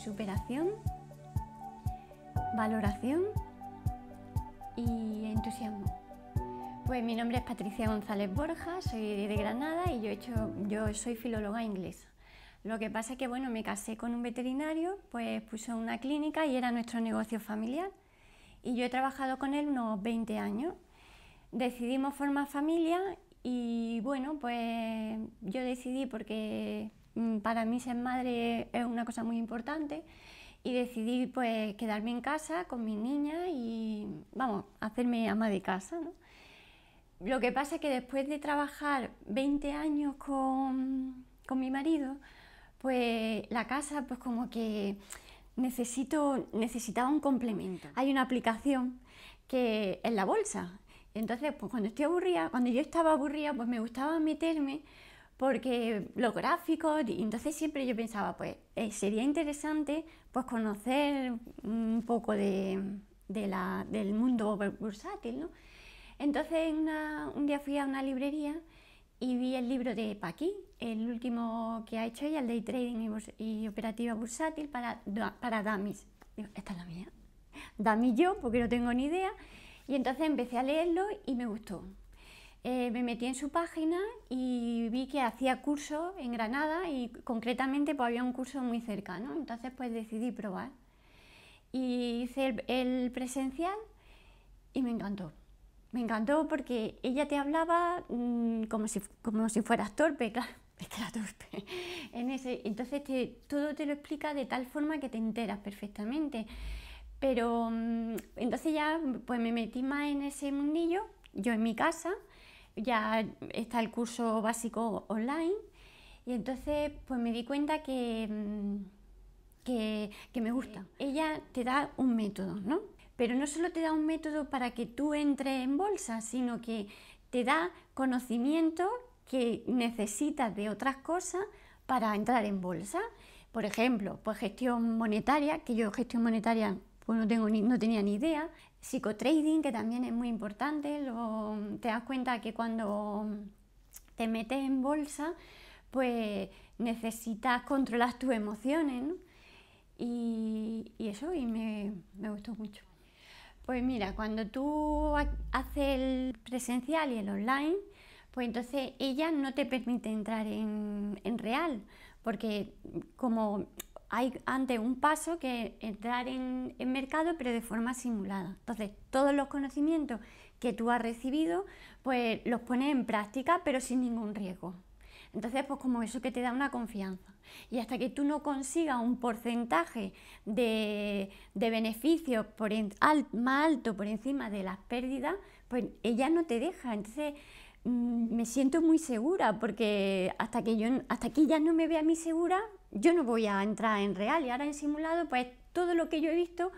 superación, valoración y entusiasmo. Pues mi nombre es Patricia González Borja, soy de Granada y yo, he hecho, yo soy filóloga inglesa. Lo que pasa es que bueno, me casé con un veterinario, pues puso una clínica y era nuestro negocio familiar. Y yo he trabajado con él unos 20 años. Decidimos formar familia y bueno, pues yo decidí porque Mm, para mí ser madre es una cosa muy importante y decidí pues quedarme en casa con mi niña y vamos, hacerme ama de casa. Lo que pasa es que después de trabajar 20 años con, con mi marido, pues la casa pues como que necesito, necesitaba un complemento. Hay una aplicación que es la bolsa. Entonces, pues cuando estoy aburrida, cuando yo estaba aburrida, pues me gustaba meterme porque los gráficos, y entonces siempre yo pensaba, pues eh, sería interesante pues conocer un poco de, del mundo bursátil, Entonces un día fui a una librería y vi el libro de Paqui, el último que ha hecho ella, el Day Trading y, Operativa Bursátil para, para Dummies. esta es la mía. Dummies yo, porque no tengo ni idea. Y entonces empecé a leerlo y me gustó. Eh, me metí en su página y vi que hacía curso en Granada y concretamente pues, había un curso muy cercano, entonces pues decidí probar. Y hice el, presencial y me encantó. Me encantó porque ella te hablaba mm, como, si, como si fueras torpe, claro, es que era torpe. entonces todo te lo explica de tal forma que te enteras perfectamente. Pero mm, entonces ya pues me metí más en ese mundillo, yo en mi casa, ya está el curso básico online y entonces pues me di cuenta mm, que, me gusta. Ella te da un método, ¿no? Pero no solo te da un método para que tú entres en bolsa, sino que te da conocimiento que necesitas de otras cosas para entrar en bolsa. Por ejemplo, pues gestión monetaria, que yo gestión monetaria pues no, tengo ni, no tenía ni idea. Psicotrading, que también es muy importante, lo, te das cuenta que cuando te metes en bolsa, pues necesitas controlar tus emociones, y, eso, me, gustó mucho. Pues mira, cuando tú haces el presencial y el online, pues entonces ella no te permite entrar en, en real, porque como hay antes un paso que entrar en, mercado, pero de forma simulada. Entonces, todos los conocimientos que tú has recibido, pues los pones en práctica, pero sin ningún riesgo. Entonces, pues como eso que te da una confianza. Y hasta que tú no consigas un porcentaje de, beneficios por más alto por encima de las pérdidas, pues ella no te deja. Entonces, Mm, me siento muy segura porque hasta que yo hasta que ya no me vea a mí segura yo no voy a entrar en real y ahora en simulado pues todo lo que yo he visto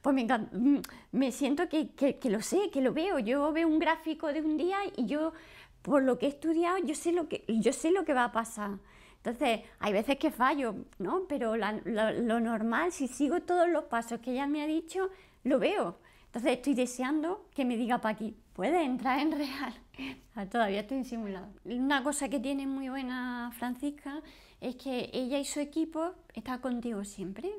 pues me mm, me siento que, lo sé que lo veo yo veo un gráfico de un día y yo por lo que he estudiado yo sé lo que yo sé lo que va a pasar entonces hay veces que fallo no pero lo normal si sigo todos los pasos que ella me ha dicho lo veo entonces estoy deseando que me diga Paqui puede entrar en real. Ah, todavía estoy simulado. Una cosa que tiene muy buena Francisca es que ella y su equipo están contigo siempre.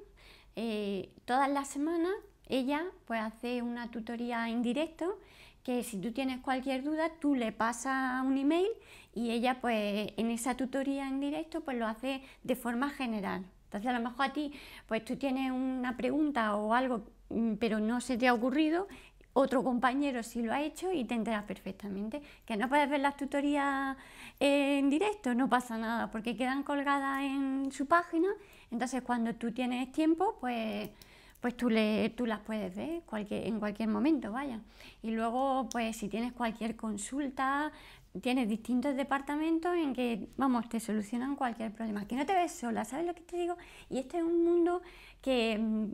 Eh, todas las semanas ella pues hace una tutoría en directo que si tú tienes cualquier duda tú le pasas un email y ella pues en esa tutoría en directo pues lo hace de forma general. Entonces a lo mejor a ti pues tú tienes una pregunta o algo mm, pero no se te ha ocurrido otro compañero sí lo ha hecho y te enteras perfectamente. Que no puedes ver las tutorías eh, en directo, no pasa nada, porque quedan colgadas en su página. Entonces, cuando tú tienes tiempo, pues pues tú, le, tú las puedes ver cualquier, en cualquier momento, vaya. Y luego, pues si tienes cualquier consulta, tienes distintos departamentos en que, vamos, te solucionan cualquier problema. Que no te ves sola, ¿sabes lo que te digo? Y este es un mundo que, mm,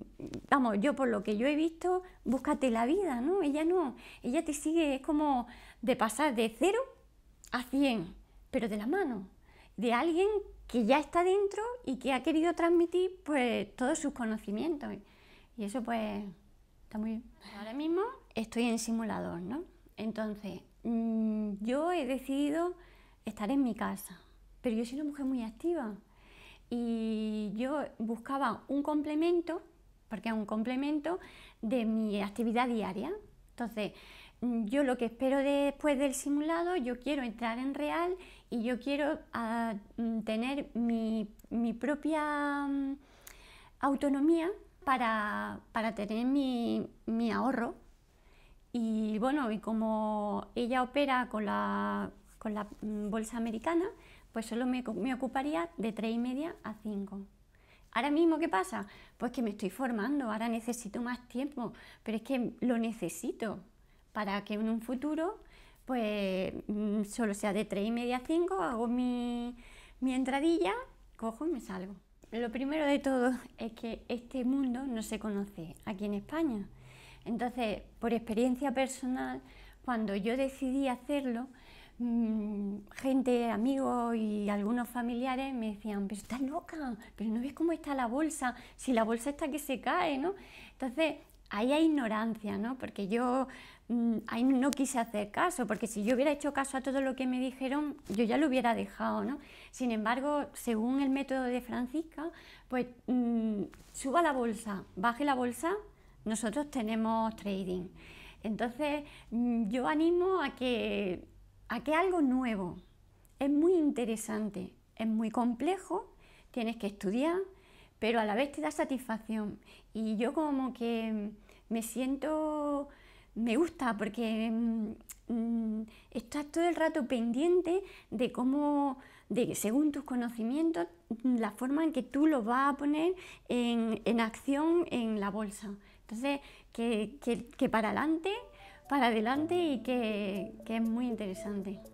vamos, yo por lo que yo he visto, búscate la vida, ¿no? Ella no, ella te sigue, es como de pasar de cero a 100, pero de la mano, de alguien que ya está dentro y que ha querido transmitir pues todos sus conocimientos. Y eso pues está muy bien. Ahora mismo estoy en simulador, ¿no? Entonces, mm, yo he decidido estar en mi casa, pero yo soy una mujer muy activa y yo buscaba un complemento, porque es un complemento de mi actividad diaria. Entonces, mm, yo lo que espero después del simulado, yo quiero entrar en real y yo quiero ah, mm, tener mi, propia autonomía para, tener mi, ahorro. Y bueno, y como ella opera con la, con la bolsa americana, pues solo me, ocuparía de tres y media a 5. Ahora mismo, ¿qué pasa? Pues que me estoy formando, ahora necesito más tiempo, pero es que lo necesito para que en un futuro, pues mm, solo sea de tres y media a 5, hago mi, mi entradilla, cojo y me salgo. Lo primero de todo es que este mundo no se conoce aquí en España. Entonces, por experiencia personal, cuando yo decidí hacerlo, mm, gente, amigos y algunos familiares me decían, pero estás loca, pero no ves cómo está la bolsa, si la bolsa está que se cae, ¿no? Entonces, ahí hay ignorancia, ¿no? Porque yo mm, ahí no quise hacer caso, porque si yo hubiera hecho caso a todo lo que me dijeron, yo ya lo hubiera dejado, ¿no? Sin embargo, según el método de Francisca, pues mm, suba la bolsa, baje la bolsa, nosotros tenemos trading. Entonces, mm, yo animo a a que algo nuevo, es muy interesante, es muy complejo, tienes que estudiar, pero a la vez te da satisfacción. Y yo como que me siento, me gusta porque mm, mm, estás todo el rato pendiente de cómo, de, según tus conocimientos, mm, la forma en que tú lo vas a poner en, acción en la bolsa. Entonces, que, que, que, para adelante, para adelante y que es muy interesante.